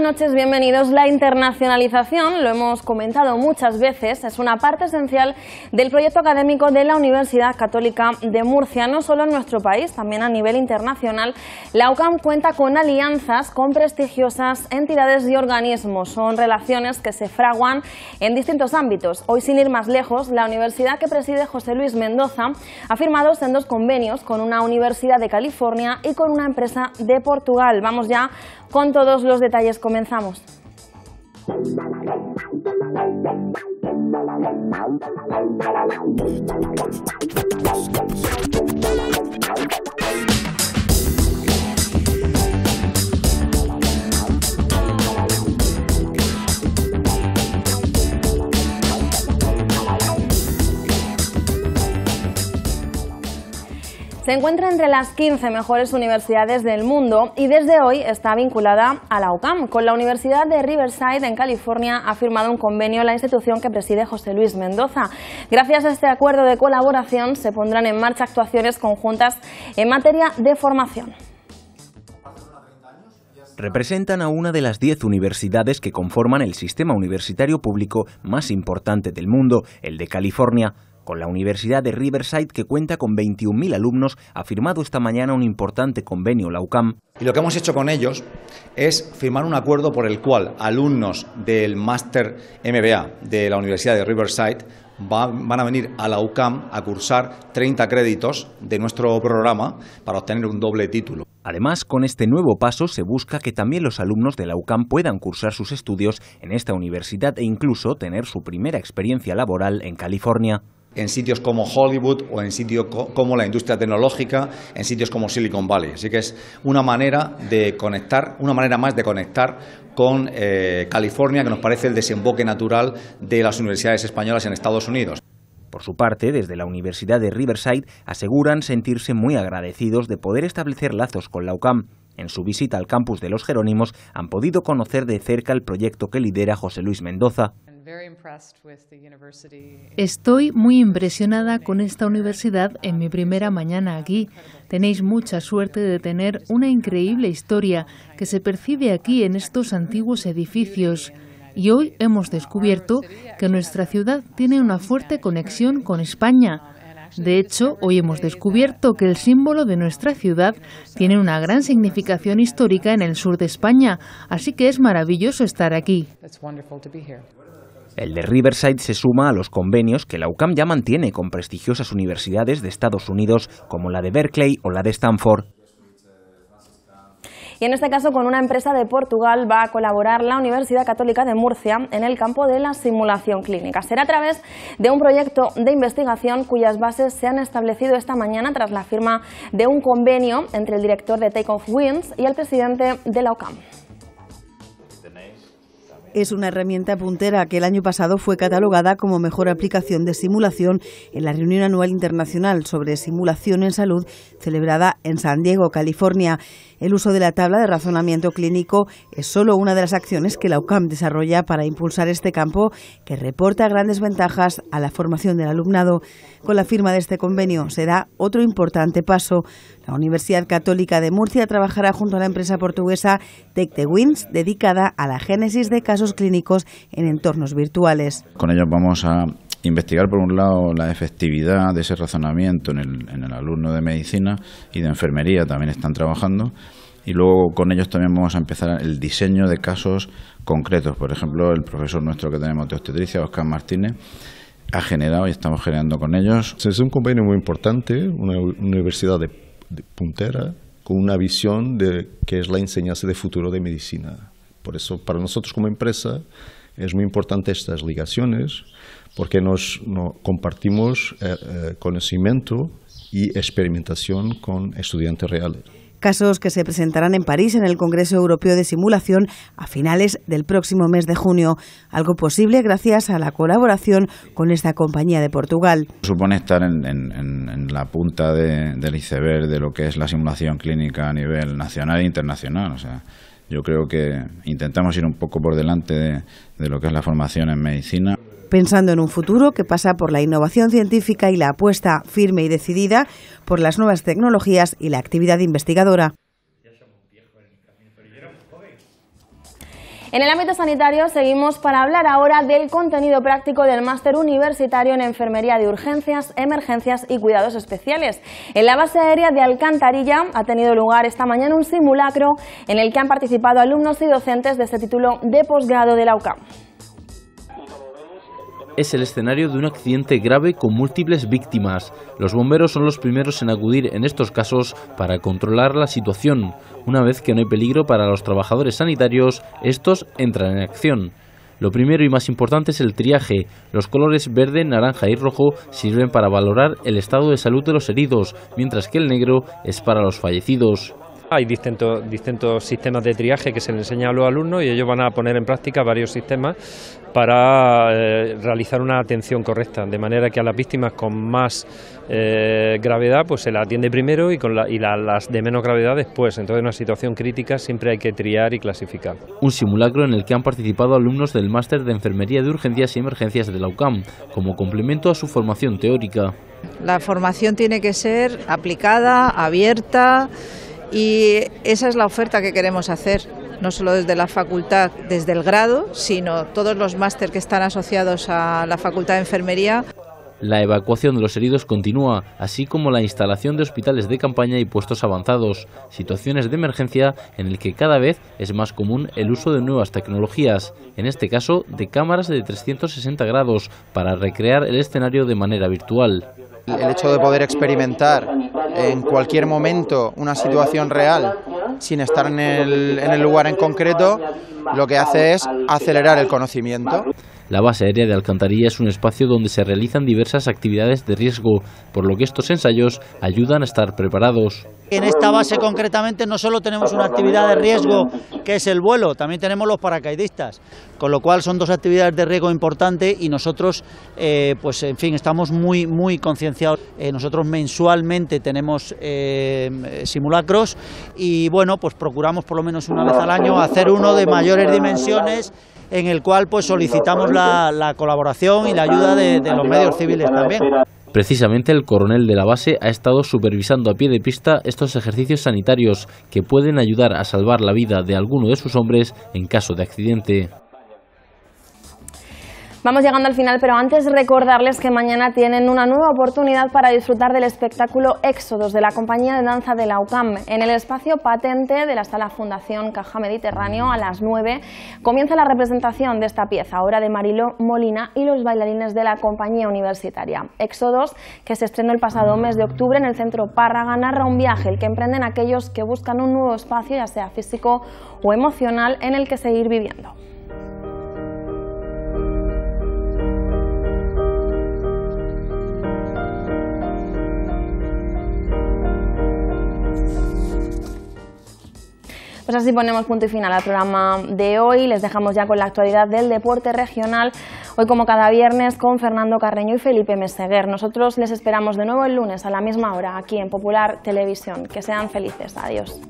noches, bienvenidos. La internacionalización, lo hemos comentado muchas veces, es una parte esencial del proyecto académico de la Universidad Católica de Murcia. No solo en nuestro país, también a nivel internacional, la UCAM cuenta con alianzas con prestigiosas entidades y organismos. Son relaciones que se fraguan en distintos ámbitos. Hoy, sin ir más lejos, la universidad que preside José Luis Mendoza ha firmado dos convenios con una universidad de California y con una empresa de Portugal. Vamos ya con todos los detalles. Comenzamos. Se encuentra entre las 15 mejores universidades del mundo y desde hoy está vinculada a la UCAM. Con la Universidad de Riverside en California ha firmado un convenio la institución que preside José Luis Mendoza. Gracias a este acuerdo de colaboración se pondrán en marcha actuaciones conjuntas en materia de formación representan a una de las 10 universidades que conforman el sistema universitario público más importante del mundo, el de California. Con la Universidad de Riverside, que cuenta con 21.000 alumnos, ha firmado esta mañana un importante convenio, la UCAM. Y lo que hemos hecho con ellos es firmar un acuerdo por el cual alumnos del máster MBA de la Universidad de Riverside van a venir a la UCAM a cursar 30 créditos de nuestro programa para obtener un doble título. Además, con este nuevo paso se busca que también los alumnos de la UCAM puedan cursar sus estudios en esta universidad e incluso tener su primera experiencia laboral en California en sitios como Hollywood o en sitios como la industria tecnológica, en sitios como Silicon Valley. Así que es una manera de conectar, una manera más de conectar con eh, California, que nos parece el desemboque natural de las universidades españolas en Estados Unidos. Por su parte, desde la Universidad de Riverside aseguran sentirse muy agradecidos de poder establecer lazos con la UCAM. En su visita al campus de los Jerónimos han podido conocer de cerca el proyecto que lidera José Luis Mendoza. Estoy muy impresionada con esta universidad en mi primera mañana aquí. Tenéis mucha suerte de tener una increíble historia que se percibe aquí en estos antiguos edificios. Y hoy hemos descubierto que nuestra ciudad tiene una fuerte conexión con España. De hecho, hoy hemos descubierto que el símbolo de nuestra ciudad tiene una gran significación histórica en el sur de España, así que es maravilloso estar aquí. El de Riverside se suma a los convenios que la UCAM ya mantiene con prestigiosas universidades de Estados Unidos como la de Berkeley o la de Stanford. Y en este caso con una empresa de Portugal va a colaborar la Universidad Católica de Murcia en el campo de la simulación clínica. Será a través de un proyecto de investigación cuyas bases se han establecido esta mañana tras la firma de un convenio entre el director de Take Off Winds y el presidente de la OCAM. Es una herramienta puntera que el año pasado fue catalogada como mejor aplicación de simulación en la reunión anual internacional sobre simulación en salud celebrada en San Diego, California. El uso de la tabla de razonamiento clínico es solo una de las acciones que la UCAM desarrolla para impulsar este campo que reporta grandes ventajas a la formación del alumnado. Con la firma de este convenio se da otro importante paso. La Universidad Católica de Murcia trabajará junto a la empresa portuguesa Wins dedicada a la génesis de casos clínicos en entornos virtuales. Con ello vamos a investigar por un lado la efectividad de ese razonamiento en el, alumno de medicina y de enfermería también están trabajando y luego con ellos también vamos a empezar el diseño de casos concretos. Por ejemplo, el profesor nuestro que tenemos de obstetricia, Oscar Martínez, ha generado y estamos generando con ellos. Es un convenio muy importante, una universidad de, puntera con una visión de que es la enseñanza de futuro de medicina. Por eso, para nosotros como empresa, es muy importante estas ligaciones porque nos, compartimos eh, eh, conocimiento y experimentación con estudiantes reales casos que se presentarán en París en el Congreso Europeo de Simulación a finales del próximo mes de junio, algo posible gracias a la colaboración con esta compañía de Portugal. Supone estar en, la punta del iceberg de lo que es la simulación clínica a nivel nacional e internacional. Yo creo que intentamos ir un poco por delante de, de lo que es la formación en medicina pensando en un futuro que pasa por la innovación científica y la apuesta firme y decidida por las nuevas tecnologías y la actividad investigadora. En el ámbito sanitario seguimos para hablar ahora del contenido práctico del máster universitario en enfermería de urgencias, emergencias y cuidados especiales. En la base aérea de Alcantarilla ha tenido lugar esta mañana un simulacro en el que han participado alumnos y docentes de este título de posgrado de la UCAM es el escenario de un accidente grave con múltiples víctimas. Los bomberos son los primeros en acudir en estos casos para controlar la situación. Una vez que no hay peligro para los trabajadores sanitarios, estos entran en acción. Lo primero y más importante es el triaje. Los colores verde, naranja y rojo sirven para valorar el estado de salud de los heridos, mientras que el negro es para los fallecidos. Hay distintos, distintos sistemas de triaje que se le enseña a los alumnos y ellos van a poner en práctica varios sistemas para eh, realizar una atención correcta, de manera que a las víctimas con más eh, gravedad pues se la atiende primero y, con las de menos gravedad después. Entonces, en una situación crítica siempre hay que triar y clasificar. Un simulacro en el que han participado alumnos del Máster de Enfermería de Urgencias y Emergencias de la UCAM, como complemento a su formación teórica. La formación tiene que ser aplicada, abierta y esa es la oferta que queremos hacer, no solo desde la facultad, desde el grado, sino todos los máster que están asociados a la facultad de enfermería. La evacuación de los heridos continúa, así como la instalación de hospitales de campaña y puestos avanzados, situaciones de emergencia en el que cada vez es más común el uso de nuevas tecnologías, en este caso de cámaras de 360 grados, para recrear el escenario de manera virtual el hecho de poder experimentar en cualquier momento una situación real sin estar en el, lugar en concreto, lo que hace es acelerar el conocimiento. La base aérea de Alcantarilla es un espacio donde se realizan diversas actividades de riesgo, por lo que estos ensayos ayudan a estar preparados. En esta base concretamente no solo tenemos una actividad de riesgo que es el vuelo, también tenemos los paracaidistas, con lo cual son dos actividades de riesgo importantes y nosotros, eh, pues en fin, estamos muy, muy concienciados eh, nosotros mensualmente tenemos eh, simulacros y bueno, pues procuramos por lo menos una vez al año hacer uno de mayores dimensiones en el cual pues solicitamos la, colaboración y la ayuda de, de los medios civiles también. Precisamente el coronel de la base ha estado supervisando a pie de pista estos ejercicios sanitarios que pueden ayudar a salvar la vida de alguno de sus hombres en caso de accidente. Vamos llegando al final, pero antes recordarles que mañana tienen una nueva oportunidad para disfrutar del espectáculo Éxodos de la compañía de danza de la UCAM. En el espacio patente de la sala Fundación Caja Mediterráneo a las 9 comienza la representación de esta pieza, obra de Marilo Molina y los bailarines de la compañía universitaria. Éxodos, que se estrenó el pasado mes de octubre en el centro Párraga, narra un viaje el que emprenden aquellos que buscan un nuevo espacio, ya sea físico o emocional, en el que seguir viviendo. Pues así ponemos punto y final al programa de hoy. Les dejamos ya con la actualidad del deporte regional. Hoy como cada viernes con Fernando Carreño y Felipe Meseguer. Nosotros les esperamos de nuevo el lunes a la misma hora aquí en Popular Televisión. Que sean felices. Adiós.